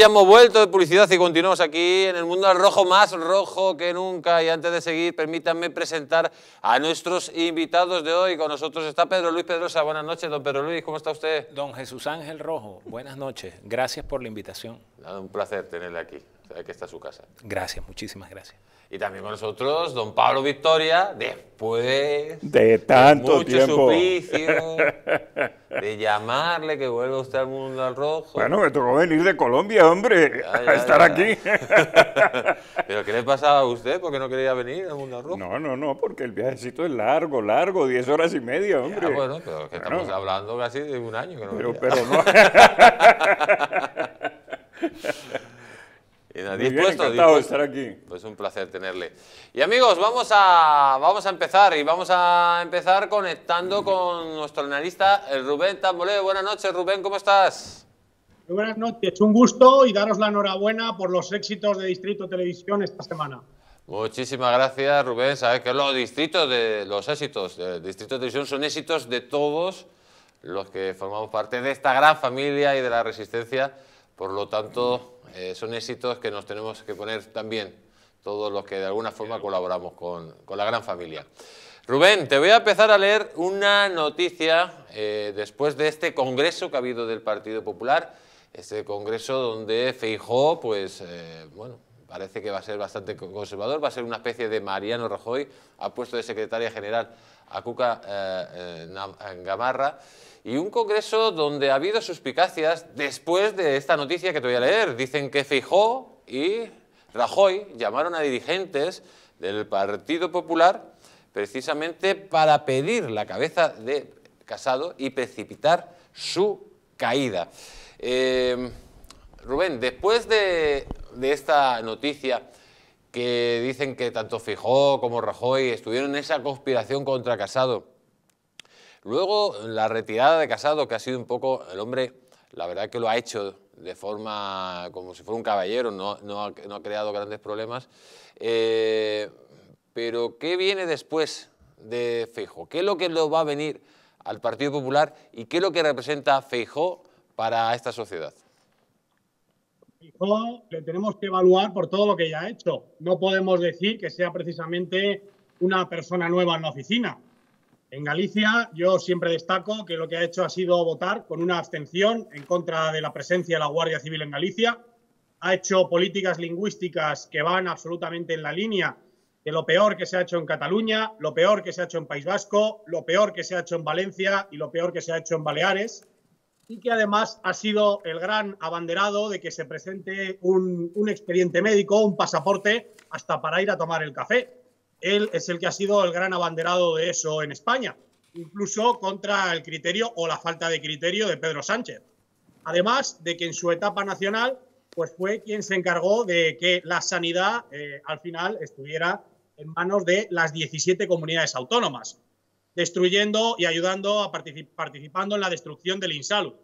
ya hemos vuelto de publicidad y continuamos aquí en el mundo rojo, más rojo que nunca. Y antes de seguir, permítanme presentar a nuestros invitados de hoy. Con nosotros está Pedro Luis Pedrosa. Buenas noches, don Pedro Luis, ¿cómo está usted? Don Jesús Ángel Rojo, buenas noches. Gracias por la invitación. un placer tenerle aquí. Eh, que está su casa. Gracias, muchísimas gracias. Y también con nosotros, don Pablo Victoria, después de tanto mucho tiempo. Suplicio, de llamarle que vuelva usted al mundo al rojo. Bueno, me tocó venir de Colombia, hombre, a estar aquí. ¿Pero qué le pasaba a usted? ¿Por qué no quería venir al mundo al rojo? No, no, no, porque el viajecito es largo, largo, 10 horas y media, hombre. bueno, pero que estamos hablando casi de un año. Que no pero, pero no. Y dispuesto, estar aquí. Pues un placer tenerle. Y amigos, vamos a, vamos a empezar y vamos a empezar conectando con nuestro analista, el Rubén Tamboleo. Buenas noches, Rubén, ¿cómo estás? Muy buenas noches, un gusto y daros la enhorabuena por los éxitos de Distrito Televisión esta semana. Muchísimas gracias, Rubén. Sabes que los distritos de los éxitos de Distrito Televisión son éxitos de todos los que formamos parte de esta gran familia y de la resistencia. Por lo tanto, eh, son éxitos que nos tenemos que poner también todos los que de alguna forma colaboramos con, la gran familia. Rubén, te voy a empezar a leer una noticia eh, después de este congreso que ha habido del Partido Popular, este congreso donde Feijó, pues, eh, bueno, parece que va a ser bastante conservador, va a ser una especie de Mariano Rajoy, ha puesto de secretaria general a Cuca eh, Gamarra, y un congreso donde ha habido suspicacias después de esta noticia que te voy a leer. Dicen que Fijó y Rajoy llamaron a dirigentes del Partido Popular precisamente para pedir la cabeza de Casado y precipitar su caída. Eh, Rubén, después de esta noticia, que dicen que tanto Fijó como Rajoy estuvieron en esa conspiración contra Casado. Luego, la retirada de Casado, que ha sido un poco el hombre, la verdad que lo ha hecho de forma como si fuera un caballero, no, ha, creado grandes problemas. Eh, pero, ¿qué viene después de Feijóo? ¿Qué es lo que lo va a venir al Partido Popular y qué es lo que representa Feijóo para esta sociedad? le tenemos que evaluar por todo lo que ya ha hecho. No podemos decir que sea precisamente una persona nueva en la oficina. En Galicia yo siempre destaco que lo que ha hecho ha sido votar con una abstención en contra de la presencia de la Guardia Civil en Galicia. Ha hecho políticas lingüísticas que van absolutamente en la línea de lo peor que se ha hecho en Cataluña, lo peor que se ha hecho en País Vasco, lo peor que se ha hecho en Valencia y lo peor que se ha hecho en Baleares y que además ha sido el gran abanderado de que se presente un, expediente médico, un pasaporte, hasta para ir a tomar el café. Él es el que ha sido el gran abanderado de eso en España, incluso contra el criterio o la falta de criterio de Pedro Sánchez. Además de que en su etapa nacional pues fue quien se encargó de que la sanidad eh, al final estuviera en manos de las 17 comunidades autónomas destruyendo y ayudando a participando en la destrucción del insalud.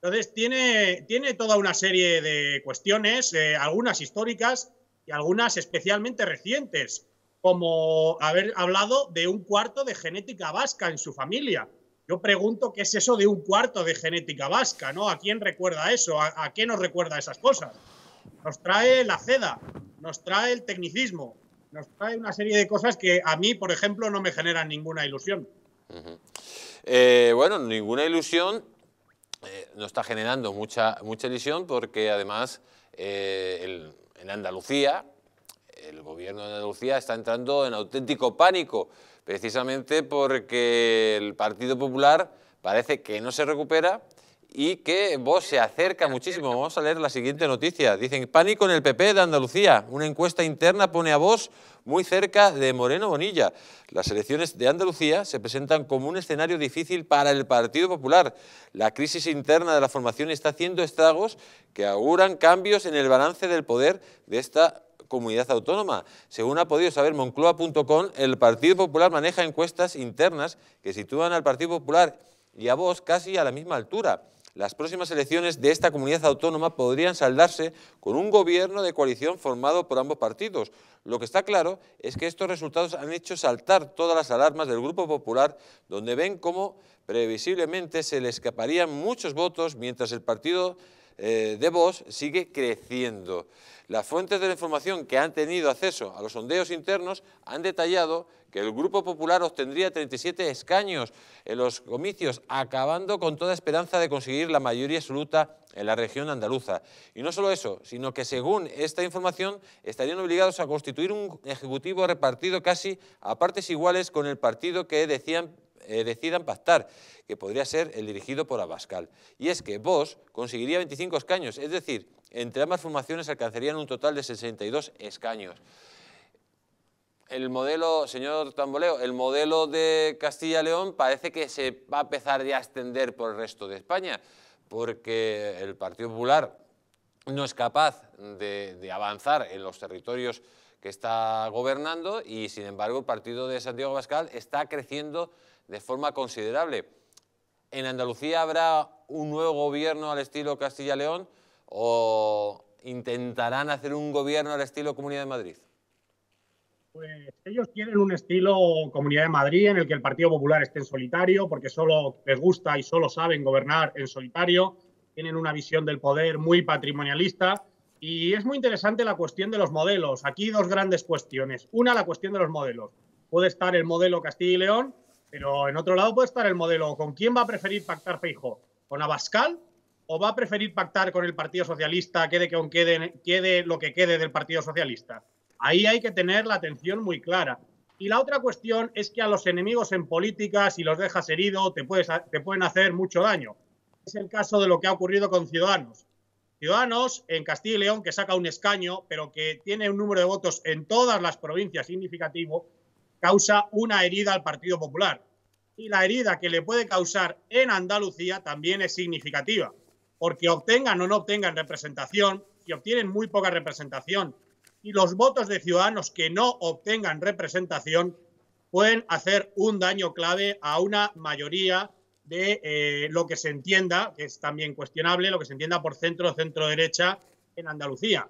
Entonces, tiene, tiene toda una serie de cuestiones, eh, algunas históricas y algunas especialmente recientes, como haber hablado de un cuarto de genética vasca en su familia. Yo pregunto qué es eso de un cuarto de genética vasca, ¿no? ¿A quién recuerda eso? ¿A, a qué nos recuerda esas cosas? Nos trae la seda, nos trae el tecnicismo, nos trae una serie de cosas que a mí, por ejemplo, no me generan ninguna ilusión. Eh, bueno, ninguna ilusión eh, no está generando mucha, mucha ilusión porque además eh, en Andalucía, el gobierno de Andalucía está entrando en auténtico pánico, precisamente porque el Partido Popular parece que no se recupera y que vos se acerca muchísimo. Vamos a leer la siguiente noticia. Dicen, pánico en el PP de Andalucía. Una encuesta interna pone a vos muy cerca de Moreno Bonilla. Las elecciones de Andalucía se presentan como un escenario difícil para el Partido Popular. La crisis interna de la formación está haciendo estragos que auguran cambios en el balance del poder de esta comunidad autónoma. Según ha podido saber Moncloa.com, el Partido Popular maneja encuestas internas que sitúan al Partido Popular y a vos casi a la misma altura las próximas elecciones de esta comunidad autónoma podrían saldarse con un gobierno de coalición formado por ambos partidos. Lo que está claro es que estos resultados han hecho saltar todas las alarmas del Grupo Popular, donde ven cómo previsiblemente se le escaparían muchos votos mientras el partido eh, de Vox sigue creciendo. Las fuentes de la información que han tenido acceso a los sondeos internos han detallado que el Grupo Popular obtendría 37 escaños en los comicios, acabando con toda esperanza de conseguir la mayoría absoluta en la región andaluza. Y no solo eso, sino que según esta información estarían obligados a constituir un Ejecutivo repartido casi a partes iguales con el partido que decían eh, decidan pactar, que podría ser el dirigido por Abascal. Y es que vos conseguiría 25 escaños, es decir, entre ambas formaciones alcanzarían un total de 62 escaños. El modelo, señor Tamboleo, el modelo de Castilla-León parece que se va a empezar a extender por el resto de España, porque el Partido Popular no es capaz de, avanzar en los territorios que está gobernando y sin embargo el partido de Santiago Abascal está creciendo de forma considerable. ¿En Andalucía habrá un nuevo gobierno al estilo Castilla-León o intentarán hacer un gobierno al estilo Comunidad de Madrid? Pues ellos quieren un estilo Comunidad de Madrid en el que el Partido Popular esté en solitario, porque solo les gusta y solo saben gobernar en solitario. Tienen una visión del poder muy patrimonialista. Y es muy interesante la cuestión de los modelos. Aquí dos grandes cuestiones. Una, la cuestión de los modelos. Puede estar el modelo Castilla y León, pero en otro lado puede estar el modelo, ¿con quién va a preferir pactar Feijo? ¿Con Abascal? ¿O va a preferir pactar con el Partido Socialista, quede, que quede, lo que quede del Partido Socialista? Ahí hay que tener la atención muy clara. Y la otra cuestión es que a los enemigos en política, si los dejas herido, te, puedes, te pueden hacer mucho daño. Es el caso de lo que ha ocurrido con Ciudadanos. Ciudadanos en Castilla y León, que saca un escaño, pero que tiene un número de votos en todas las provincias significativo, causa una herida al Partido Popular y la herida que le puede causar en Andalucía también es significativa, porque obtengan o no obtengan representación, y obtienen muy poca representación, y los votos de ciudadanos que no obtengan representación pueden hacer un daño clave a una mayoría de eh, lo que se entienda, que es también cuestionable, lo que se entienda por centro centro derecha en Andalucía.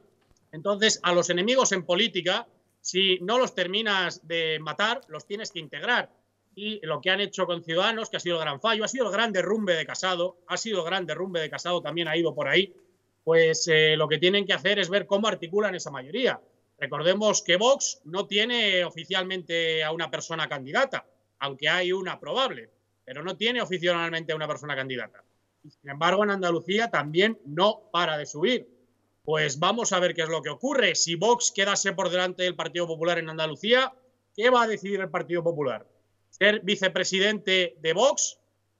Entonces, a los enemigos en política, si no los terminas de matar, los tienes que integrar y lo que han hecho con Ciudadanos, que ha sido el gran fallo, ha sido el gran derrumbe de Casado, ha sido el gran derrumbe de Casado, también ha ido por ahí, pues eh, lo que tienen que hacer es ver cómo articulan esa mayoría. Recordemos que Vox no tiene oficialmente a una persona candidata, aunque hay una probable, pero no tiene oficialmente a una persona candidata. Sin embargo, en Andalucía también no para de subir. Pues vamos a ver qué es lo que ocurre. Si Vox quedase por delante del Partido Popular en Andalucía, ¿qué va a decidir el Partido Popular? ser vicepresidente de Vox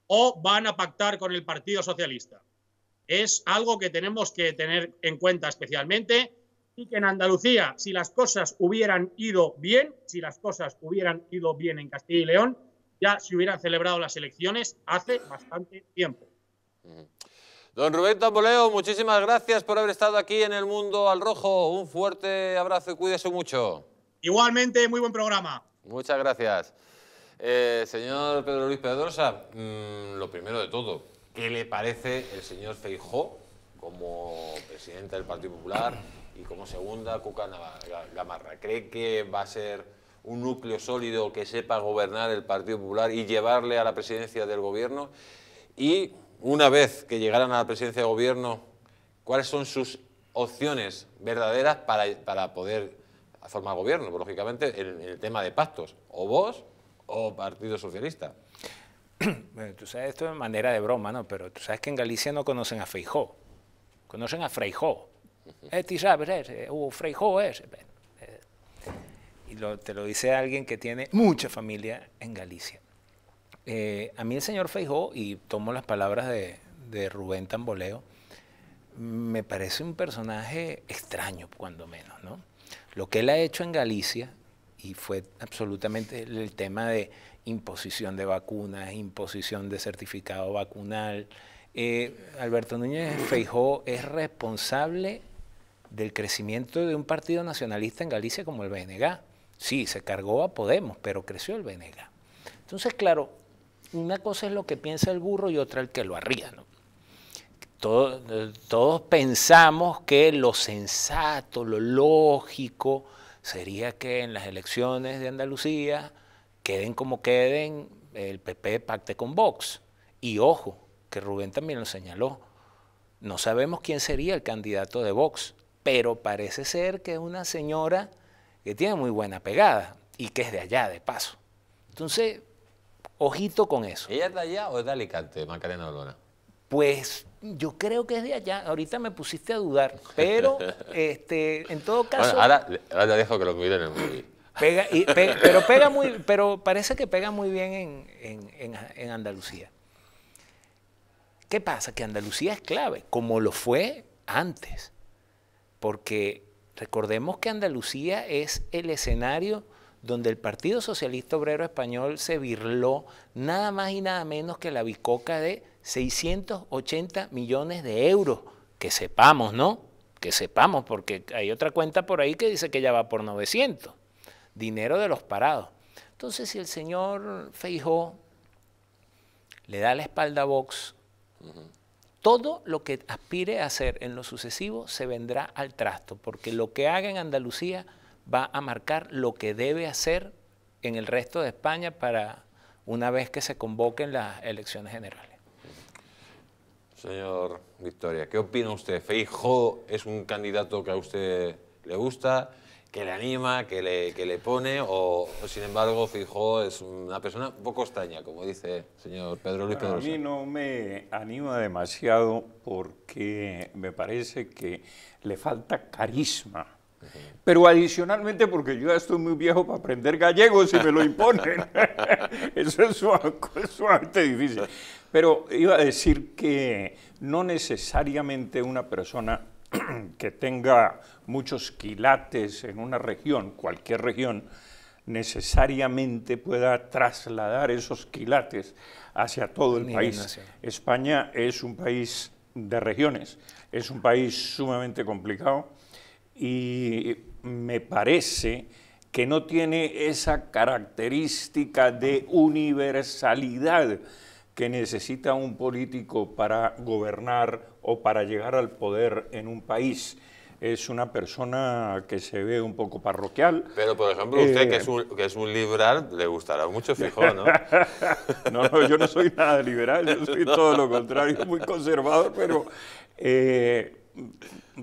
o van a pactar con el Partido Socialista. Es algo que tenemos que tener en cuenta especialmente y que en Andalucía, si las cosas hubieran ido bien, si las cosas hubieran ido bien en Castilla y León, ya se hubieran celebrado las elecciones hace bastante tiempo. Mm. Don Rubén Tamboleo, muchísimas gracias por haber estado aquí en El Mundo al Rojo. Un fuerte abrazo y cuídese mucho. Igualmente, muy buen programa. Muchas gracias. Eh, señor Pedro Luis Pedrosa, mm, lo primero de todo, ¿qué le parece el señor Feijó como presidente del Partido Popular y como segunda Cuca Gamarra? ¿Cree que va a ser un núcleo sólido que sepa gobernar el Partido Popular y llevarle a la presidencia del gobierno? Y una vez que llegaran a la presidencia del gobierno, ¿cuáles son sus opciones verdaderas para, poder formar gobierno? Pues, lógicamente, en el tema de pactos. O vos o Partido Socialista. Bueno, tú sabes, esto es manera de broma, ¿no? Pero tú sabes que en Galicia no conocen a Feijó, conocen a Freijó. Este sabes, es, o Freijó es. Eh, eh, y te lo dice alguien que tiene mucha familia en Galicia. Eh, a mí el señor Feijó, y tomo las palabras de, de Rubén Tamboleo, me parece un personaje extraño, cuando menos, ¿no? Lo que él ha hecho en Galicia y fue absolutamente el tema de imposición de vacunas, imposición de certificado vacunal. Eh, Alberto Núñez Feijó es responsable del crecimiento de un partido nacionalista en Galicia como el BNG. Sí, se cargó a Podemos, pero creció el BNG. Entonces, claro, una cosa es lo que piensa el burro y otra el que lo arría. Eh, todos pensamos que lo sensato, lo lógico, sería que en las elecciones de Andalucía queden como queden, el PP pacte con Vox. Y ojo, que Rubén también lo señaló, no sabemos quién sería el candidato de Vox, pero parece ser que es una señora que tiene muy buena pegada y que es de allá, de paso. Entonces, ojito con eso. ¿Ella es de allá o es de Alicante, Macarena Olona? Pues yo creo que es de allá. Ahorita me pusiste a dudar, pero este, en todo caso. ahora, ahora dejo que lo en el pero pega muy, pero parece que pega muy bien en, Andalucía. ¿Qué pasa? Que Andalucía es clave, como lo fue antes, porque recordemos que Andalucía es el escenario donde el Partido Socialista Obrero Español se virló nada más y nada menos que la bicoca de 680 millones de euros. Que sepamos, ¿no? Que sepamos, porque hay otra cuenta por ahí que dice que ya va por 900. Dinero de los parados. Entonces, si el señor Feijó le da la espalda a Vox, todo lo que aspire a hacer en lo sucesivo se vendrá al trasto, porque lo que haga en Andalucía va a marcar lo que debe hacer en el resto de España para una vez que se convoquen las elecciones generales. Señor Victoria, ¿qué opina usted? ¿Feijo es un candidato que a usted le gusta, que le anima, que le, le pone? O, sin embargo, Feijo es una persona un poco extraña, como dice el señor Pedro Luis Pedro a mí no me anima demasiado porque me parece que le falta carisma pero adicionalmente, porque yo ya estoy muy viejo para aprender gallego si me lo imponen. Eso es sumamente difícil. Pero iba a decir que no necesariamente una persona que tenga muchos quilates en una región, cualquier región, necesariamente pueda trasladar esos quilates hacia todo el país. España es un país de regiones, es un país sumamente complicado y me parece que no tiene esa característica de universalidad que necesita un político para gobernar o para llegar al poder en un país es una persona que se ve un poco parroquial. Pero, por ejemplo, usted, que, es eh, un, liberal, le gustará mucho Fijón, ¿no? no, yo no soy nada liberal, yo soy todo lo contrario, muy conservador, pero eh,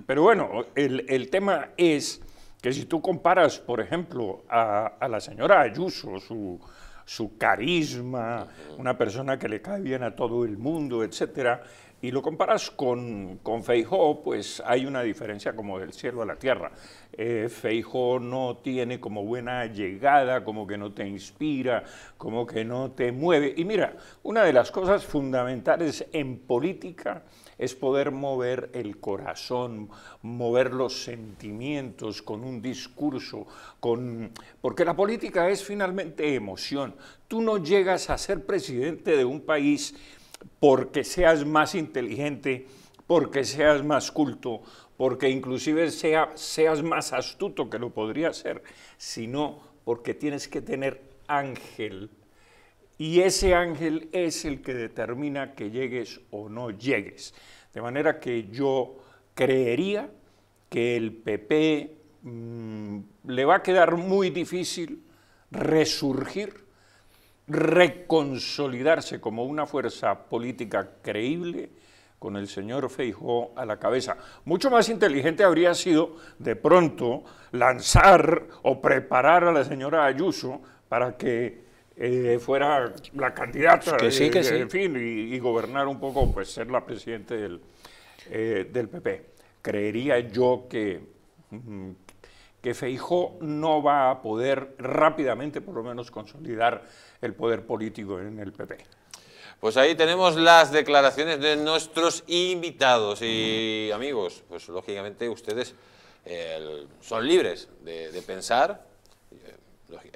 pero bueno, el, el, tema es que si tú comparas, por ejemplo, a, la señora Ayuso, su, su carisma, una persona que le cae bien a todo el mundo, etcétera, y lo comparas con, con Feijó, pues hay una diferencia como del cielo a la tierra. Eh, Feijó no tiene como buena llegada, como que no te inspira, como que no te mueve. Y mira, una de las cosas fundamentales en política es poder mover el corazón, mover los sentimientos con un discurso, con... porque la política es finalmente emoción. Tú no llegas a ser presidente de un país porque seas más inteligente, porque seas más culto, porque inclusive seas más astuto que lo podría ser, sino porque tienes que tener ángel y ese ángel es el que determina que llegues o no llegues. De manera que yo creería que el PP mm, le va a quedar muy difícil resurgir, reconsolidarse como una fuerza política creíble con el señor Feijó a la cabeza. Mucho más inteligente habría sido de pronto lanzar o preparar a la señora Ayuso para que eh, fuera la candidata, que sí, en fin, y, gobernar un poco, pues ser la presidente del, eh, del PP. Creería yo que, mm, que Feijó no va a poder rápidamente, por lo menos, consolidar el poder político en el PP. Pues ahí tenemos las declaraciones de nuestros invitados y amigos. Pues lógicamente ustedes eh, son libres de, de pensar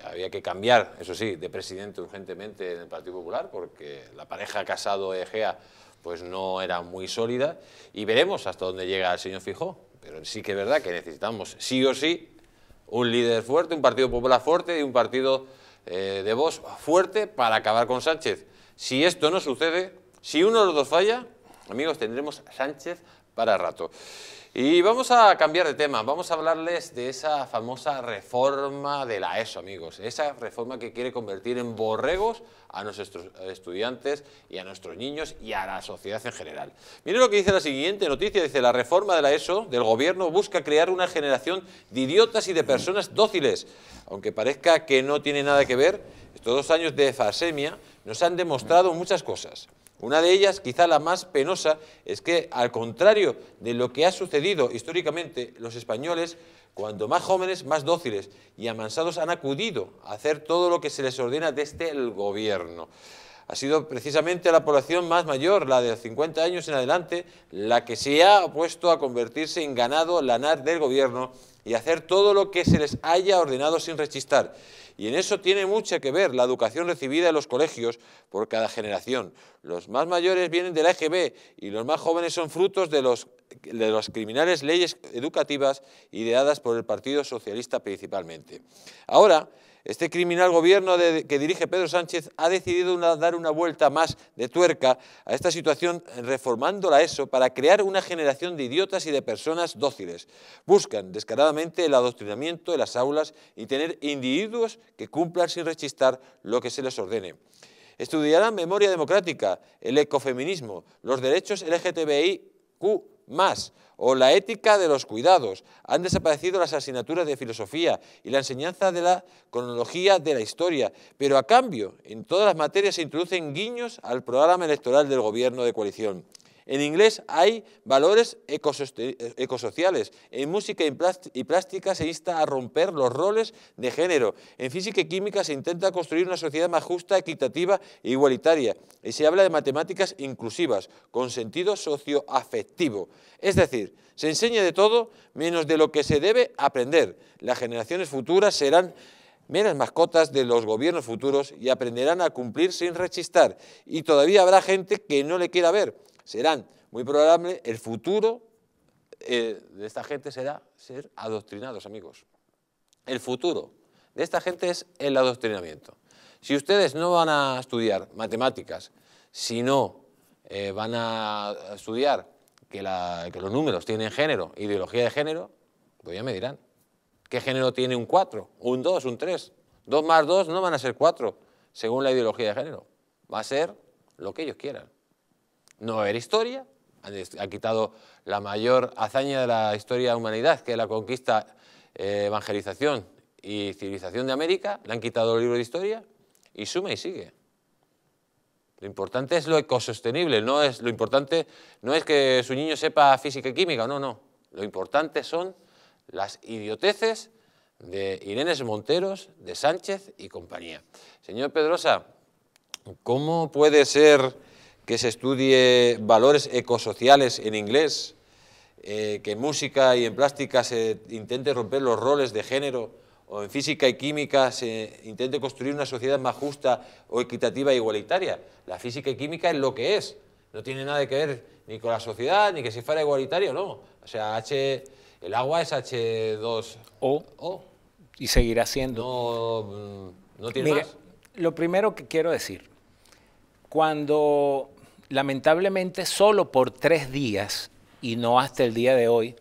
había que cambiar, eso sí, de presidente urgentemente en el Partido Popular, porque la pareja Casado-Egea e pues no era muy sólida, y veremos hasta dónde llega el señor Fijó, pero sí que es verdad que necesitamos sí o sí un líder fuerte, un Partido Popular fuerte y un partido eh, de voz fuerte para acabar con Sánchez. Si esto no sucede, si uno de los dos falla, amigos, tendremos Sánchez para rato. Y vamos a cambiar de tema, vamos a hablarles de esa famosa reforma de la ESO, amigos. Esa reforma que quiere convertir en borregos a nuestros estudiantes y a nuestros niños y a la sociedad en general. Miren lo que dice la siguiente noticia, dice la reforma de la ESO del gobierno busca crear una generación de idiotas y de personas dóciles. Aunque parezca que no tiene nada que ver, estos dos años de fasemia nos han demostrado muchas cosas. Una de ellas, quizá la más penosa, es que al contrario de lo que ha sucedido históricamente, los españoles, cuando más jóvenes, más dóciles y amansados han acudido a hacer todo lo que se les ordena desde el gobierno. Ha sido precisamente la población más mayor, la de 50 años en adelante, la que se ha opuesto a convertirse en ganado lanar del gobierno y hacer todo lo que se les haya ordenado sin rechistar. Y en eso tiene mucho que ver la educación recibida en los colegios por cada generación. Los más mayores vienen del la e y los más jóvenes son frutos de, los, de las criminales leyes educativas ideadas por el Partido Socialista principalmente. Ahora, este criminal gobierno que dirige Pedro Sánchez ha decidido dar una vuelta más de tuerca a esta situación reformando la ESO para crear una generación de idiotas y de personas dóciles. Buscan descaradamente el adoctrinamiento de las aulas y tener individuos que cumplan sin rechistar lo que se les ordene. Estudiarán memoria democrática, el ecofeminismo, los derechos LGTBI Q más o la ética de los cuidados. Han desaparecido las asignaturas de filosofía y la enseñanza de la cronología de la historia, pero a cambio en todas las materias se introducen guiños al programa electoral del gobierno de coalición. En inglés hay valores ecosociales. En música y plástica se insta a romper los roles de género. En física y química se intenta construir una sociedad más justa, equitativa e igualitaria. Y se habla de matemáticas inclusivas, con sentido socioafectivo. Es decir, se enseña de todo menos de lo que se debe aprender. Las generaciones futuras serán meras mascotas de los gobiernos futuros y aprenderán a cumplir sin rechistar. Y todavía habrá gente que no le quiera ver, serán muy probable el futuro eh, de esta gente será ser adoctrinados, amigos. El futuro de esta gente es el adoctrinamiento. Si ustedes no van a estudiar matemáticas, si no eh, van a estudiar que, que los números tienen género, ideología de género, pues ya me dirán. ¿Qué género tiene un 4? ¿Un 2? ¿Un 3? 2 más 2 no van a ser 4, según la ideología de género. Va a ser lo que ellos quieran no era historia, han quitado la mayor hazaña de la historia de la humanidad, que es la conquista, eh, evangelización y civilización de América, le han quitado el libro de historia y suma y sigue. Lo importante es lo ecosostenible, no es, lo importante no es que su niño sepa física y química, no, no. Lo importante son las idioteces de Irene Monteros, de Sánchez y compañía. Señor Pedrosa, ¿cómo puede ser que se estudie valores ecosociales en inglés, eh, que en música y en plástica se intente romper los roles de género, o en física y química se intente construir una sociedad más justa o equitativa e igualitaria. La física y química es lo que es, no tiene nada que ver ni con la sociedad, ni que si fuera igualitario, no. O sea, H, el agua es H2O. Y seguirá siendo. No, mm, no tiene más. Lo primero que quiero decir, cuando lamentablemente solo por tres días y no hasta el día de hoy,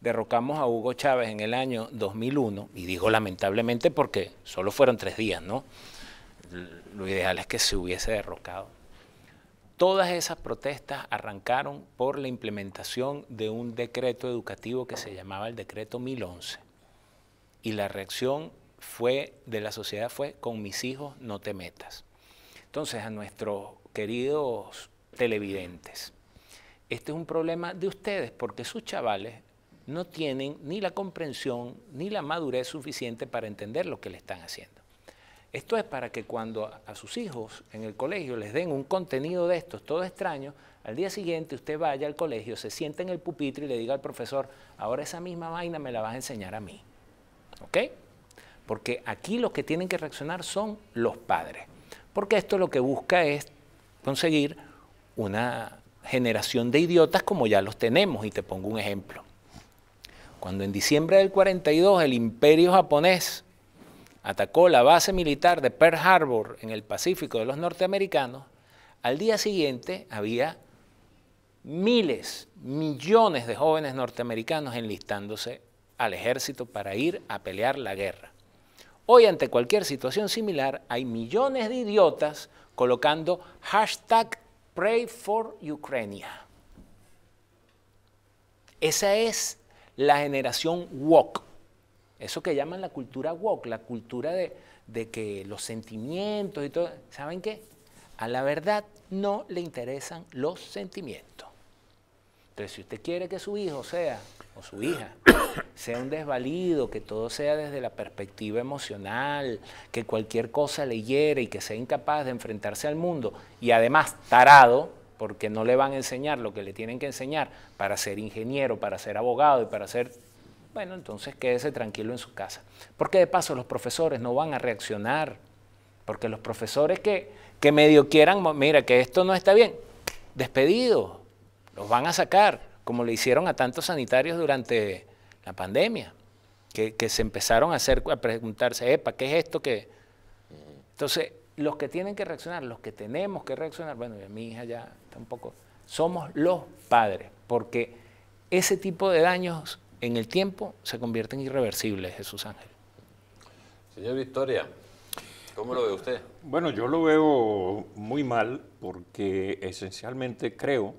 derrocamos a Hugo Chávez en el año 2001, y digo lamentablemente porque solo fueron tres días, ¿no? Lo ideal es que se hubiese derrocado. Todas esas protestas arrancaron por la implementación de un decreto educativo que se llamaba el decreto 1011. Y la reacción fue de la sociedad fue con mis hijos no te metas. Entonces a nuestros queridos televidentes. Este es un problema de ustedes porque sus chavales no tienen ni la comprensión ni la madurez suficiente para entender lo que le están haciendo. Esto es para que cuando a sus hijos en el colegio les den un contenido de estos, todo extraño, al día siguiente usted vaya al colegio, se siente en el pupitre y le diga al profesor, ahora esa misma vaina me la vas a enseñar a mí. ¿Ok? Porque aquí lo que tienen que reaccionar son los padres. Porque esto lo que busca es conseguir una generación de idiotas como ya los tenemos. Y te pongo un ejemplo. Cuando en diciembre del 42 el imperio japonés atacó la base militar de Pearl Harbor en el Pacífico de los norteamericanos, al día siguiente había miles, millones de jóvenes norteamericanos enlistándose al ejército para ir a pelear la guerra. Hoy ante cualquier situación similar hay millones de idiotas colocando hashtag Pray for Ukraine. Esa es la generación woke. Eso que llaman la cultura woke, la cultura de, de que los sentimientos y todo. ¿Saben qué? A la verdad no le interesan los sentimientos. Entonces, si usted quiere que su hijo sea su hija sea un desvalido, que todo sea desde la perspectiva emocional, que cualquier cosa le hiere y que sea incapaz de enfrentarse al mundo y además tarado, porque no le van a enseñar lo que le tienen que enseñar para ser ingeniero, para ser abogado y para ser... Bueno, entonces quédese tranquilo en su casa. Porque de paso los profesores no van a reaccionar, porque los profesores que, que medio quieran, mira que esto no está bien, despedido, los van a sacar como le hicieron a tantos sanitarios durante la pandemia, que, se empezaron a, hacer, a preguntarse, epa, ¿qué es esto que...? Entonces, los que tienen que reaccionar, los que tenemos que reaccionar, bueno, mi hija ya tampoco, somos los padres, porque ese tipo de daños en el tiempo se convierten en irreversibles, Jesús Ángel. Señor Victoria, ¿cómo lo ve usted? Bueno, yo lo veo muy mal porque esencialmente creo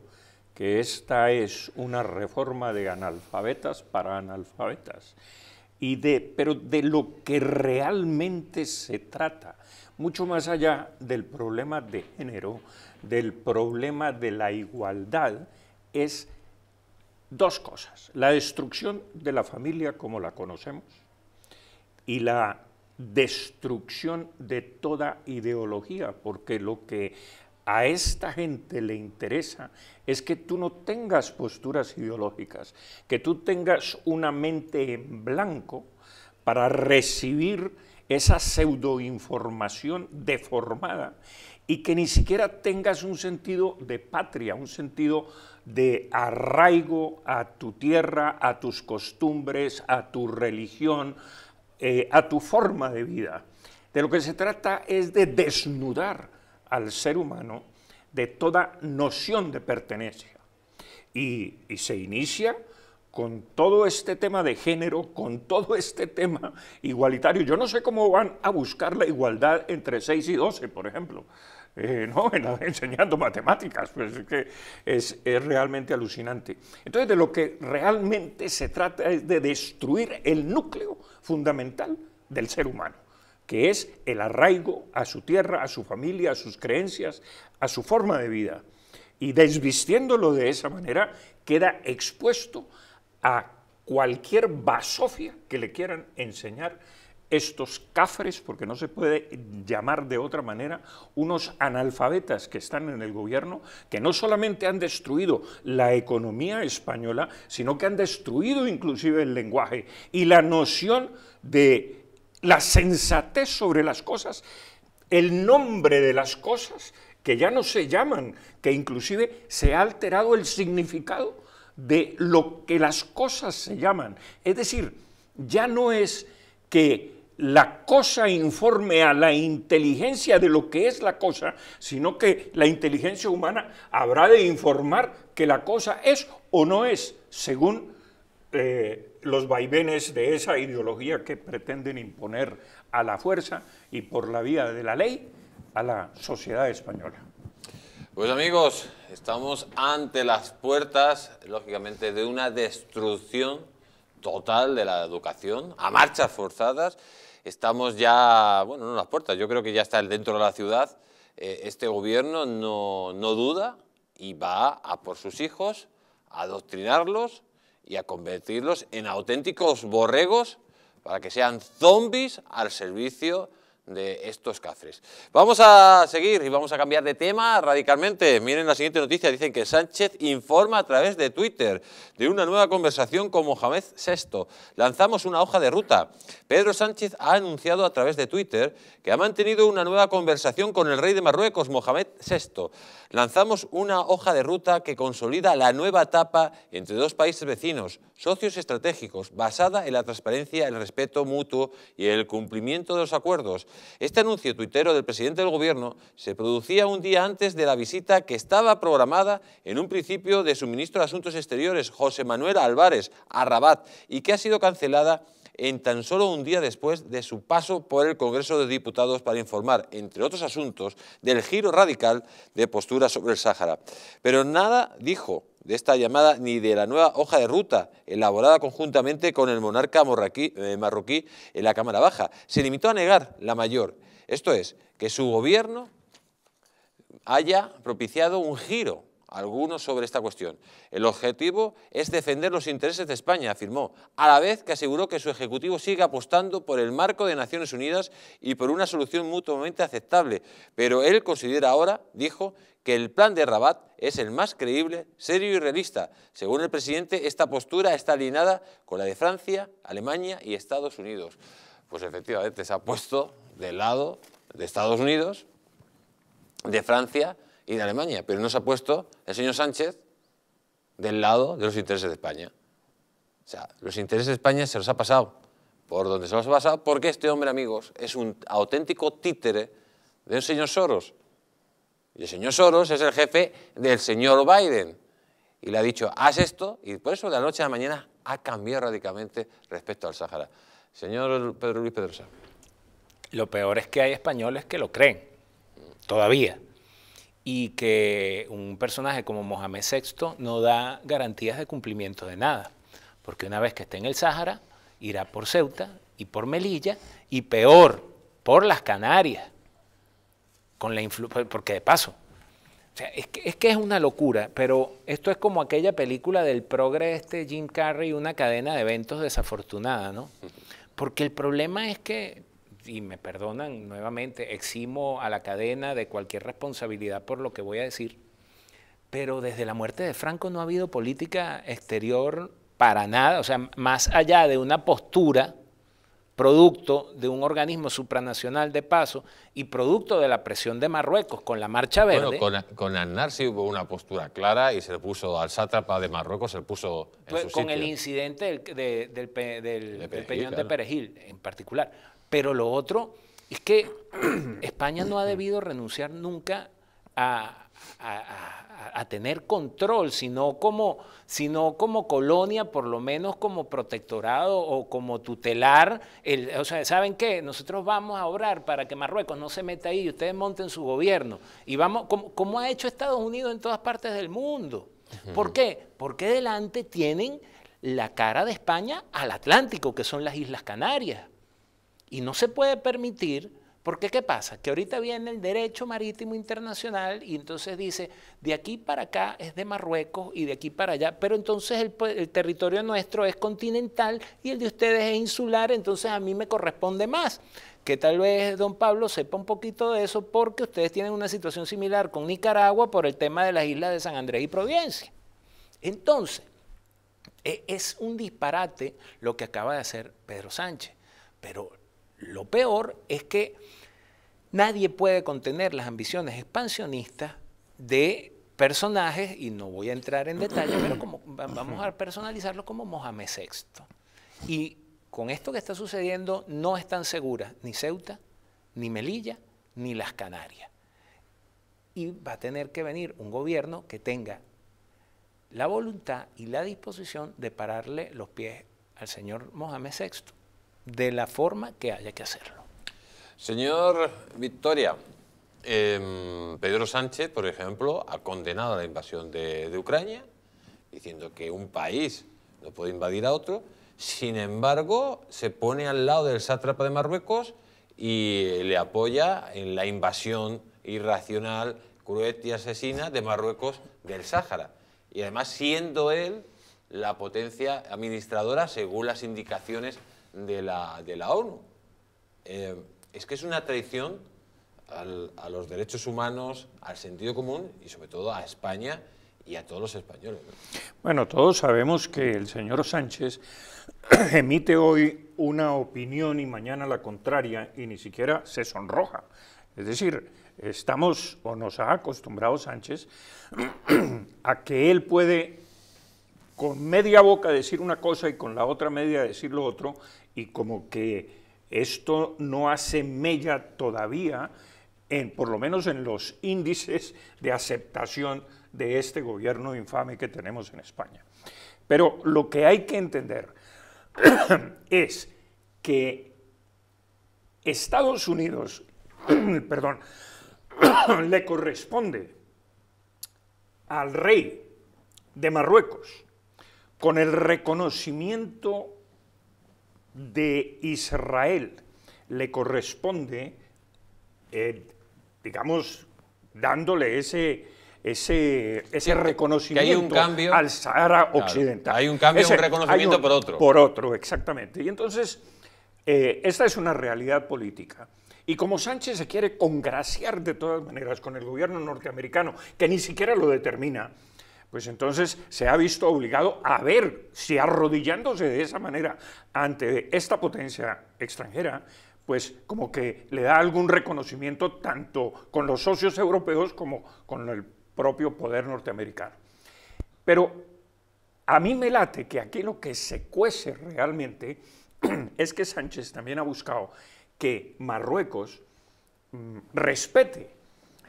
esta es una reforma de analfabetas para analfabetas, y de, pero de lo que realmente se trata, mucho más allá del problema de género, del problema de la igualdad, es dos cosas, la destrucción de la familia como la conocemos y la destrucción de toda ideología, porque lo que a esta gente le interesa es que tú no tengas posturas ideológicas, que tú tengas una mente en blanco para recibir esa pseudoinformación deformada y que ni siquiera tengas un sentido de patria, un sentido de arraigo a tu tierra, a tus costumbres, a tu religión, eh, a tu forma de vida. De lo que se trata es de desnudar al ser humano de toda noción de pertenencia. Y, se inicia con todo este tema de género, con todo este tema igualitario. Yo no sé cómo van a buscar la igualdad entre 6 y 12, por ejemplo, eh, enseñando matemáticas, pero pues, es que es realmente alucinante. Entonces, de lo que realmente se trata es de destruir el núcleo fundamental del ser humano que es el arraigo a su tierra, a su familia, a sus creencias, a su forma de vida. Y desvistiéndolo de esa manera, queda expuesto a cualquier basofia que le quieran enseñar estos cafres, porque no se puede llamar de otra manera, unos analfabetas que están en el gobierno, que no solamente han destruido la economía española, sino que han destruido inclusive el lenguaje y la noción de la sensatez sobre las cosas, el nombre de las cosas que ya no se llaman, que inclusive se ha alterado el significado de lo que las cosas se llaman. Es decir, ya no es que la cosa informe a la inteligencia de lo que es la cosa, sino que la inteligencia humana habrá de informar que la cosa es o no es, según eh, los vaivenes de esa ideología que pretenden imponer a la fuerza y por la vía de la ley a la sociedad española. Pues amigos, estamos ante las puertas, lógicamente, de una destrucción total de la educación, a marchas forzadas. Estamos ya, bueno, no en las puertas, yo creo que ya está dentro de la ciudad. Eh, este gobierno no, no duda y va a por sus hijos, a adoctrinarlos y a convertirlos en auténticos borregos para que sean zombies al servicio de estos cafres. Vamos a seguir y vamos a cambiar de tema radicalmente. Miren la siguiente noticia, dicen que Sánchez informa a través de Twitter de una nueva conversación con Mohamed VI. Lanzamos una hoja de ruta. Pedro Sánchez ha anunciado a través de Twitter que ha mantenido una nueva conversación con el rey de Marruecos, Mohamed VI lanzamos una hoja de ruta que consolida la nueva etapa entre dos países vecinos, socios estratégicos, basada en la transparencia, el respeto mutuo y el cumplimiento de los acuerdos. Este anuncio tuitero del presidente del Gobierno se producía un día antes de la visita que estaba programada en un principio de su ministro de Asuntos Exteriores, José Manuel Álvarez, a Rabat, y que ha sido cancelada en tan solo un día después de su paso por el Congreso de Diputados para informar, entre otros asuntos, del giro radical de postura sobre el Sáhara. Pero nada dijo de esta llamada ni de la nueva hoja de ruta elaborada conjuntamente con el monarca eh, marroquí en la Cámara Baja. Se limitó a negar la mayor, esto es, que su gobierno haya propiciado un giro ...algunos sobre esta cuestión. El objetivo es defender los intereses de España, afirmó, a la vez que aseguró que su Ejecutivo sigue apostando por el marco de Naciones Unidas y por una solución mutuamente aceptable, pero él considera ahora, dijo, que el plan de Rabat es el más creíble, serio y realista. Según el presidente, esta postura está alineada con la de Francia, Alemania y Estados Unidos. Pues efectivamente se ha puesto del lado de Estados Unidos, de Francia, y de Alemania, pero no se ha puesto el señor Sánchez del lado de los intereses de España. O sea, los intereses de España se los ha pasado por donde se los ha pasado, porque este hombre, amigos, es un auténtico títere del señor Soros. Y el señor Soros es el jefe del señor Biden. Y le ha dicho, haz esto, y por eso de la noche a la mañana ha cambiado radicalmente respecto al Sahara. Señor Pedro Luis Pedrosa. Lo peor es que hay españoles que lo creen, todavía y que un personaje como Mohamed VI no da garantías de cumplimiento de nada, porque una vez que esté en el Sáhara, irá por Ceuta y por Melilla y peor, por las Canarias, con la porque de paso, o sea, es, que, es, una locura, pero esto es como aquella película del progre este Jim Carrey, una cadena de eventos desafortunada, ¿no? Porque el problema es que y me perdonan nuevamente, eximo a la cadena de cualquier responsabilidad por lo que voy a decir, pero desde la muerte de Franco no ha habido política exterior para nada, o sea, más allá de una postura producto de un organismo supranacional de paso y producto de la presión de Marruecos con la Marcha Verde. Bueno, con, el Aznar sí hubo una postura clara y se le puso al sátrapa de Marruecos, se le puso pues, Con el incidente del, Peñón de Perejil en particular. Pero lo otro es que España no ha debido renunciar nunca a, tener control, sino como, sino como colonia, por lo menos como protectorado o como tutelar. o sea, ¿saben qué? Nosotros vamos a obrar para que Marruecos no se meta ahí, y ustedes monten su gobierno. Y vamos, como, ha hecho Estados Unidos en todas partes del mundo. ¿Por qué? Porque delante tienen la cara de España al Atlántico, que son las Islas Canarias. Y no se puede permitir, porque ¿qué pasa? Que ahorita viene el derecho marítimo internacional y entonces dice, de aquí para acá es de Marruecos y de aquí para allá, pero entonces el, territorio nuestro es continental y el de ustedes es insular, entonces a mí me corresponde más que tal vez don Pablo sepa un poquito de eso porque ustedes tienen una situación similar con Nicaragua por el tema de las islas de San Andrés y Providencia. Entonces, e-, es un disparate lo que acaba de hacer Pedro Sánchez, pero lo peor es que nadie puede contener las ambiciones expansionistas de personajes, y no voy a entrar en detalle, pero vamos a personalizarlo como Mohamed VI. Y con esto que está sucediendo no están seguras ni Ceuta, ni Melilla, ni las Canarias. Y va a tener que venir un gobierno que tenga la voluntad y la disposición de pararle los pies al señor Mohamed VI de la forma que haya que hacerlo. Señor Victoria, em, Pedro Sánchez, por ejemplo, ha condenado la invasión de, de Ucrania, diciendo que un país no puede invadir a otro. Sin embargo, se pone al lado del sátrapa de Marruecos y eh, le apoya en la invasión irracional, cruel y asesina de Marruecos del Sáhara. Y además siendo él la potencia administradora según las indicaciones de la, de la ONU. Eh, es que es una traición a los derechos humanos, al sentido común y sobre todo a España y a todos los españoles. Bueno, todos sabemos que el señor Sánchez emite hoy una opinión y mañana la contraria y ni siquiera se sonroja. Es decir, estamos o nos ha acostumbrado Sánchez a que él puede con media boca decir una cosa y con la otra media decir lo otro y como que esto no hace mella todavía, en, por lo menos en los índices de aceptación de este gobierno infame que tenemos en España. Pero lo que hay que entender es que Estados Unidos, perdón, le corresponde al rey de Marruecos con el reconocimiento de Israel le corresponde, eh, digamos, dándole ese, reconocimiento al Sahara Occidental. hay un cambio, ese, un reconocimiento por otro. Por otro, exactamente. Y entonces, eh, esta es una realidad política. Y como Sánchez se quiere congraciar de todas maneras con el gobierno norteamericano, que ni siquiera lo determina, pues entonces se ha visto obligado a ver si arrodillándose de esa manera ante esta potencia extranjera, pues como que le da algún reconocimiento tanto con los socios europeos como con el propio poder norteamericano. Pero a mí me late que aquí lo que se cuece realmente es que Sánchez también ha buscado que Marruecos mm, respete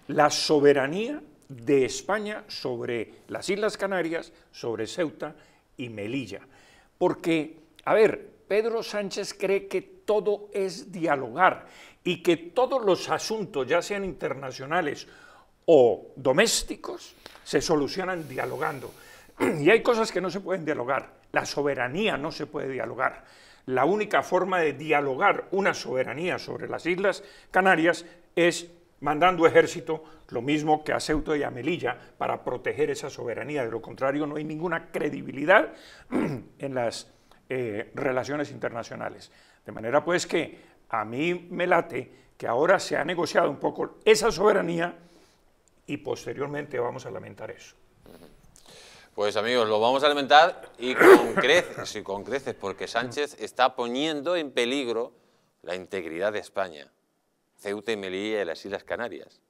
la soberanía de España sobre las Islas Canarias, sobre Ceuta y Melilla. Porque, a ver, Pedro Sánchez cree que todo es dialogar y que todos los asuntos, ya sean internacionales o domésticos, se solucionan dialogando. Y hay cosas que no se pueden dialogar. La soberanía no se puede dialogar. La única forma de dialogar una soberanía sobre las Islas Canarias es mandando ejército lo mismo que a Ceuta y a Melilla, para proteger esa soberanía. De lo contrario, no hay ninguna credibilidad en las eh, relaciones internacionales. De manera pues que a mí me late que ahora se ha negociado un poco esa soberanía y posteriormente vamos a lamentar eso. Pues amigos, lo vamos a lamentar y con creces, y con creces, porque Sánchez está poniendo en peligro la integridad de España, Ceuta y Melilla y las Islas Canarias.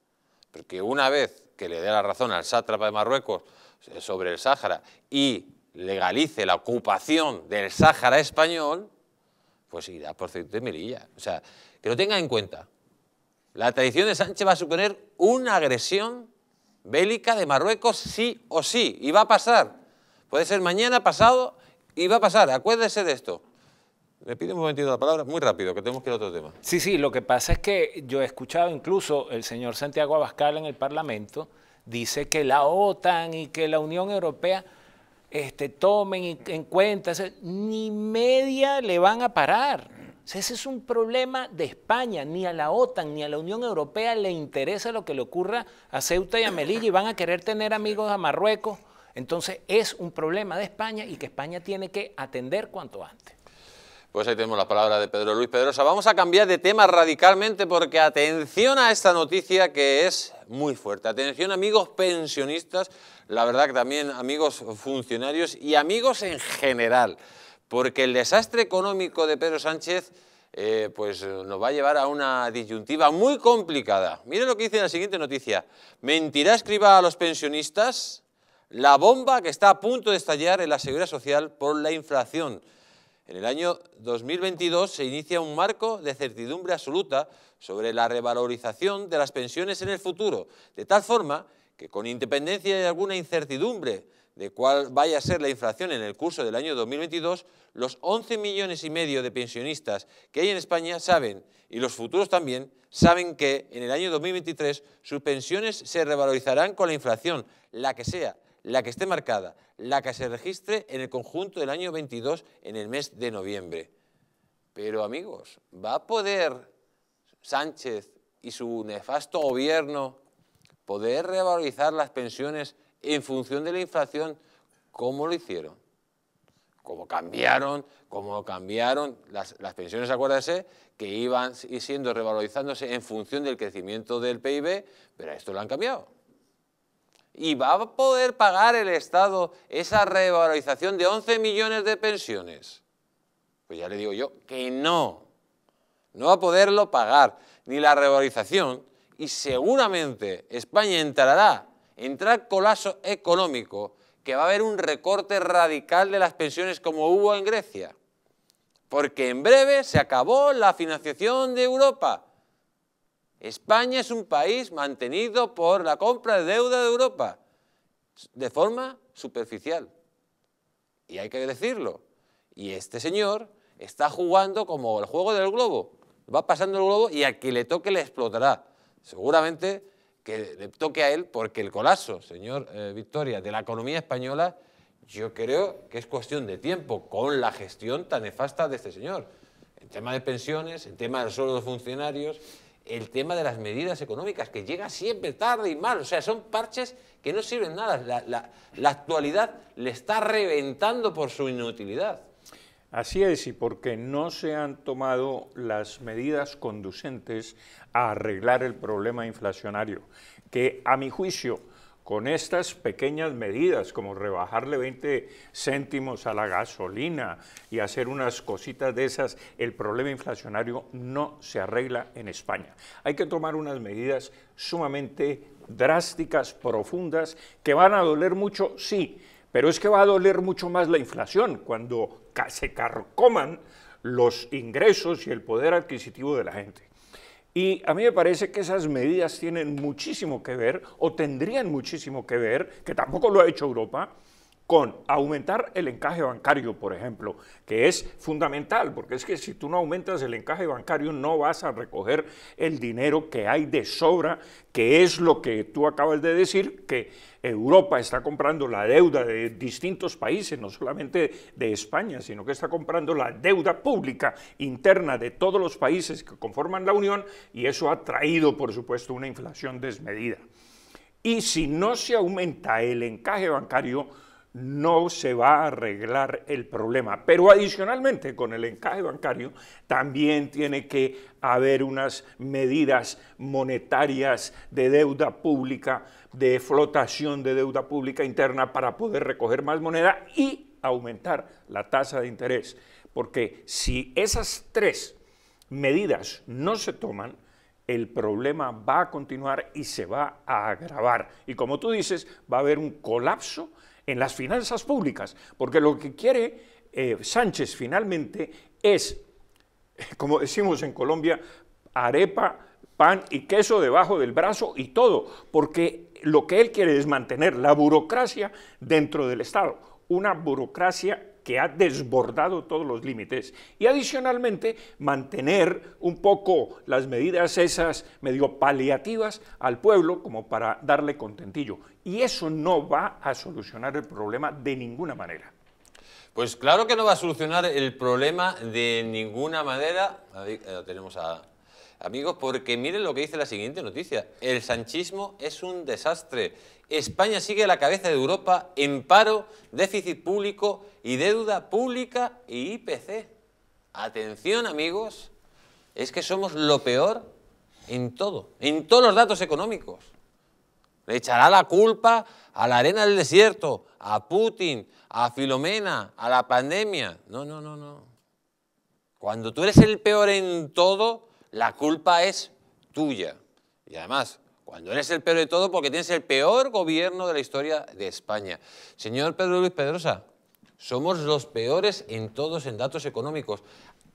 Porque una vez que le dé la razón al sátrapa de Marruecos eh, sobre el Sáhara y legalice la ocupación del Sáhara español, pues irá por cierto de Melilla. O sea, que lo tenga en cuenta. La tradición de Sánchez va a suponer una agresión bélica de Marruecos sí o sí, y va a pasar. Puede ser mañana, pasado, y va a pasar. Acuérdese de esto. Le pido un momentito la palabra, muy rápido, que tenemos que ir a otro tema. Sí, sí, lo que pasa es que yo he escuchado incluso el señor Santiago Abascal en el Parlamento, dice que la OTAN y que la Unión Europea este, tomen en cuenta, ni media le van a parar. ese es un problema de España, ni a la OTAN ni a la Unión Europea le interesa lo que le ocurra a Ceuta y a Melilla y van a querer tener amigos a Marruecos. Entonces es un problema de España y que España tiene que atender cuanto antes. Pues ahí tenemos la palabra de Pedro Luis Pedrosa. Vamos a cambiar de tema radicalmente porque atención a esta noticia que es muy fuerte. Atención amigos pensionistas, la verdad que también amigos funcionarios y amigos en general. Porque el desastre económico de Pedro Sánchez eh, pues eh, nos va a llevar a una disyuntiva muy complicada. Miren lo que dice en la siguiente noticia. ¿Mentirá escriba a los pensionistas? La bomba que está a punto de estallar en la Seguridad Social por la inflación. En el año 2022 se inicia un marco de certidumbre absoluta sobre la revalorización de las pensiones en el futuro, de tal forma que con independencia de alguna incertidumbre de cuál vaya a ser la inflación en el curso del año 2022, los 11 millones y medio de pensionistas que hay en España saben, y los futuros también, saben que en el año 2023 sus pensiones se revalorizarán con la inflación, la que sea, la que esté marcada, la que se registre en el conjunto del año 22 en el mes de noviembre. Pero amigos, ¿va a poder Sánchez y su nefasto gobierno poder revalorizar las pensiones en función de la inflación como lo hicieron? Como cambiaron, como cambiaron las, pensiones, acuérdense, que iban siendo revalorizándose en función del crecimiento del PIB, pero a esto lo han cambiado y va a poder pagar el Estado esa revalorización de 11 millones de pensiones. Pues ya le digo yo que no, no va a poderlo pagar ni la revalorización y seguramente España entrará, entrará colapso económico que va a haber un recorte radical de las pensiones como hubo en Grecia. Porque en breve se acabó la financiación de Europa España es un país mantenido por la compra de deuda de Europa, de forma superficial. Y hay que decirlo. Y este señor está jugando como el juego del globo. Va pasando el globo y a quien le toque le explotará. Seguramente que le toque a él porque el colapso, señor eh, Victoria, de la economía española, yo creo que es cuestión de tiempo con la gestión tan nefasta de este señor. En tema de pensiones, en tema de sueldo de funcionarios, el tema de las medidas económicas, que llega siempre tarde y mal. O sea, son parches que no sirven nada. La, la actualidad le está reventando por su inutilidad. Así es, y porque no se han tomado las medidas conducentes a arreglar el problema inflacionario, que a mi juicio con estas pequeñas medidas, como rebajarle 20 céntimos a la gasolina y hacer unas cositas de esas, el problema inflacionario no se arregla en España. Hay que tomar unas medidas sumamente drásticas, profundas, que van a doler mucho, sí, pero es que va a doler mucho más la inflación cuando se carcoman los ingresos y el poder adquisitivo de la gente. Y a mí me parece que esas medidas tienen muchísimo que ver, o tendrían muchísimo que ver, que tampoco lo ha hecho Europa, con aumentar el encaje bancario, por ejemplo, que es fundamental, porque es que si tú no aumentas el encaje bancario no vas a recoger el dinero que hay de sobra, que es lo que tú acabas de decir, que Europa está comprando la deuda de distintos países, no solamente de España, sino que está comprando la deuda pública interna de todos los países que conforman la Unión y eso ha traído, por supuesto, una inflación desmedida. Y si no se aumenta el encaje bancario, no se va a arreglar el problema. Pero adicionalmente, con el encaje bancario, también tiene que haber unas medidas monetarias de deuda pública, de flotación de deuda pública interna para poder recoger más moneda y aumentar la tasa de interés. Porque si esas tres medidas no se toman, el problema va a continuar y se va a agravar. Y como tú dices, va a haber un colapso en las finanzas públicas, porque lo que quiere eh, Sánchez finalmente es, eh, como decimos en Colombia, arepa, pan y queso debajo del brazo y todo, porque lo que él quiere es mantener la burocracia dentro del Estado, una burocracia que ha desbordado todos los límites. Y adicionalmente, mantener un poco las medidas esas medio paliativas al pueblo como para darle contentillo. Y eso no va a solucionar el problema de ninguna manera. Pues claro que no va a solucionar el problema de ninguna manera. Eh, tenemos a amigos, porque miren lo que dice la siguiente noticia. El sanchismo es un desastre España sigue a la cabeza de Europa en paro, déficit público y deuda pública y IPC. Atención amigos, es que somos lo peor en todo, en todos los datos económicos. Le echará la culpa a la arena del desierto, a Putin, a Filomena, a la pandemia. No, no, no, no. Cuando tú eres el peor en todo, la culpa es tuya. Y además, cuando eres el peor de todo porque tienes el peor gobierno de la historia de España. Señor Pedro Luis Pedrosa, somos los peores en todos en datos económicos.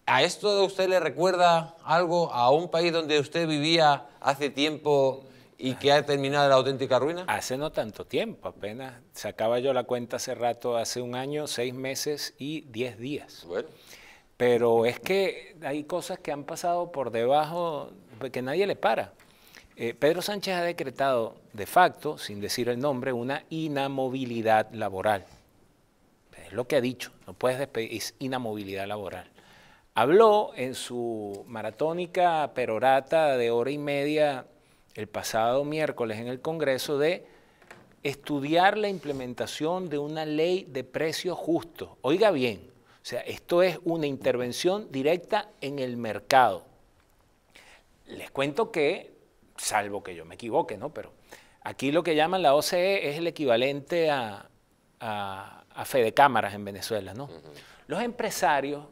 ¿A esto de usted le recuerda algo a un país donde usted vivía hace tiempo y que ha terminado la auténtica ruina? Hace no tanto tiempo, apenas sacaba yo la cuenta hace rato, hace un año, seis meses y diez días. Bueno. Pero es que hay cosas que han pasado por debajo que nadie le para. Eh, Pedro Sánchez ha decretado de facto, sin decir el nombre, una inamovilidad laboral. Es lo que ha dicho, no puedes despedir, es inamovilidad laboral. Habló en su maratónica perorata de hora y media el pasado miércoles en el Congreso de estudiar la implementación de una ley de precios justos. Oiga bien, o sea, esto es una intervención directa en el mercado. Les cuento que salvo que yo me equivoque, ¿no? Pero aquí lo que llaman la OCE es el equivalente a, fe de Cámaras en Venezuela, ¿no? Los empresarios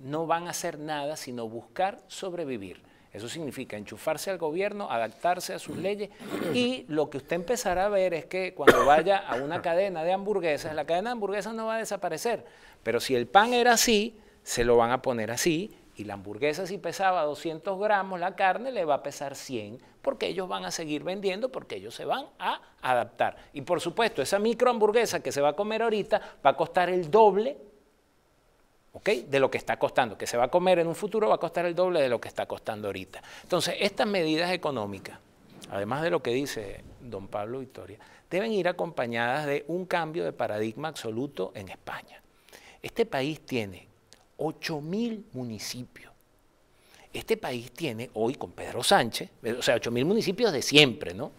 no van a hacer nada sino buscar sobrevivir. Eso significa enchufarse al gobierno, adaptarse a sus leyes y lo que usted empezará a ver es que cuando vaya a una cadena de hamburguesas, la cadena de hamburguesas no va a desaparecer, pero si el pan era así, se lo van a poner así y la hamburguesa si pesaba 200 gramos, la carne le va a pesar 100, porque ellos van a seguir vendiendo, porque ellos se van a adaptar. Y por supuesto, esa micro hamburguesa que se va a comer ahorita va a costar el doble De lo que está costando, que se va a comer en un futuro va a costar el doble de lo que está costando ahorita. Entonces, estas medidas económicas, además de lo que dice don Pablo Victoria, deben ir acompañadas de un cambio de paradigma absoluto en España. Este país tiene 8000 mil municipios. Este país tiene hoy con Pedro Sánchez, o sea, 8 mil municipios de siempre, ¿no?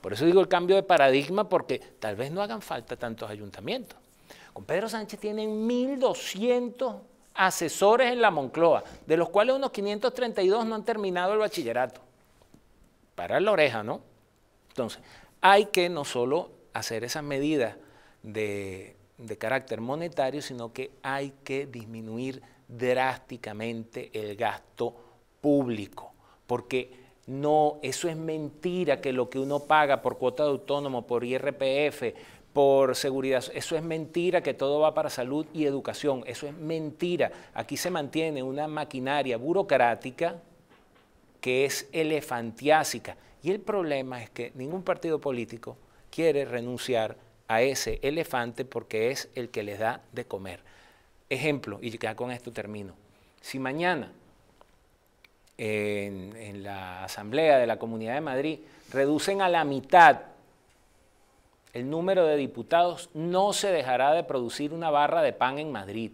Por eso digo el cambio de paradigma, porque tal vez no hagan falta tantos ayuntamientos. Con Pedro Sánchez tienen 1.200 asesores en la Moncloa, de los cuales unos 532 no han terminado el bachillerato. Para la oreja, ¿no? Entonces, hay que no solo hacer esas medidas de de carácter monetario, sino que hay que disminuir drásticamente el gasto público, porque no, eso es mentira que lo que uno paga por cuota de autónomo, por IRPF, por seguridad, eso es mentira que todo va para salud y educación, eso es mentira. Aquí se mantiene una maquinaria burocrática que es elefantiásica y el problema es que ningún partido político quiere renunciar a ese elefante porque es el que les da de comer. Ejemplo, y ya con esto termino. Si mañana en, en, la Asamblea de la Comunidad de Madrid reducen a la mitad el número de diputados, no se dejará de producir una barra de pan en Madrid.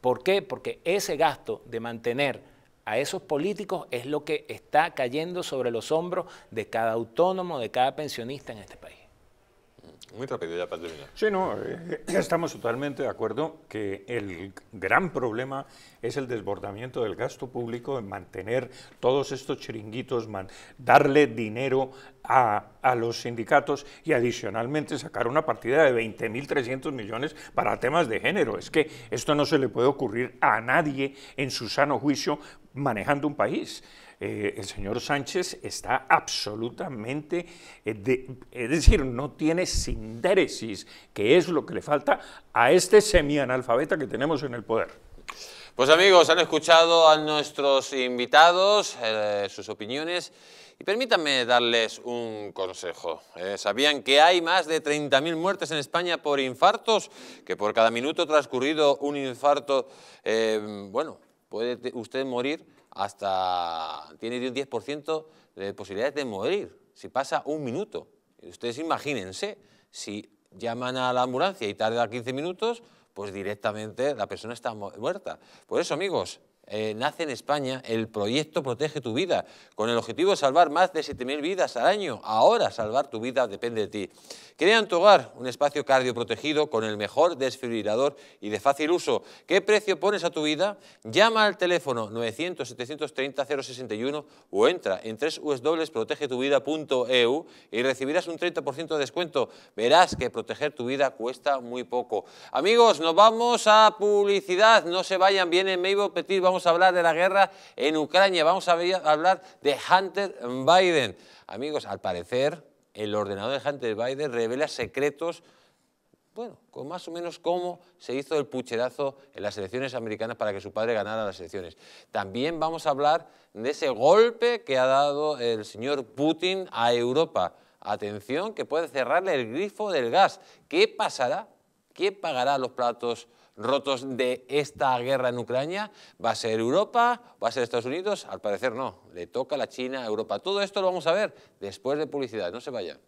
¿Por qué? Porque ese gasto de mantener a esos políticos es lo que está cayendo sobre los hombros de cada autónomo, de cada pensionista en este país. Muy rápido ya para Sí, no, eh, estamos totalmente de acuerdo que el gran problema es el desbordamiento del gasto público en mantener todos estos chiringuitos, darle dinero a, a, los sindicatos y adicionalmente sacar una partida de 20.300 millones para temas de género. Es que esto no se le puede ocurrir a nadie en su sano juicio manejando un país. Eh, el señor Sánchez está absolutamente, eh, eh, es decir, no tiene sindéresis, que es lo que le falta a este semianalfabeta que tenemos en el poder. Pues amigos, han escuchado a nuestros invitados, sus opiniones, y permítanme darles un consejo. ¿Sabían que hay más de 30.000 muertes en España por infartos? Que por cada minuto transcurrido un infarto, bueno, puede usted morir hasta tiene un 10% de posibilidades de morir, si pasa un minuto. Ustedes imagínense, si llaman a la ambulancia y tarda 15 minutos, pues directamente la persona está muerta. Por eso, amigos, eh, nace en España el proyecto Protege tu Vida, con el objetivo de salvar más de 7.000 vidas al año. Ahora salvar tu vida depende de ti. Crean tu hogar un espacio cardioprotegido con el mejor desfibrilador y de fácil uso. ¿Qué precio pones a tu vida? Llama al teléfono 900-730-061 o entra en www.protegetuvida.eu y recibirás un 30% de descuento. Verás que proteger tu vida cuesta muy poco. Amigos, nos vamos a publicidad. No se vayan, en Meibo Petit, vamos vamos a hablar de la guerra en Ucrania, vamos a hablar de Hunter Biden. Amigos, al parecer, el ordenador de Hunter Biden revela secretos bueno, con más o menos cómo se hizo el pucherazo en las elecciones americanas para que su padre ganara las elecciones. También vamos a hablar de ese golpe que ha dado el señor Putin a Europa. Atención, que puede cerrarle el grifo del gas. ¿Qué pasará? ¿Quién pagará los platos rotos de esta guerra en Ucrania? ¿Va a ser Europa? ¿Va a ser Estados Unidos? Al parecer no. Le toca a la China, a Europa. Todo esto lo vamos a ver después de publicidad. No se vaya.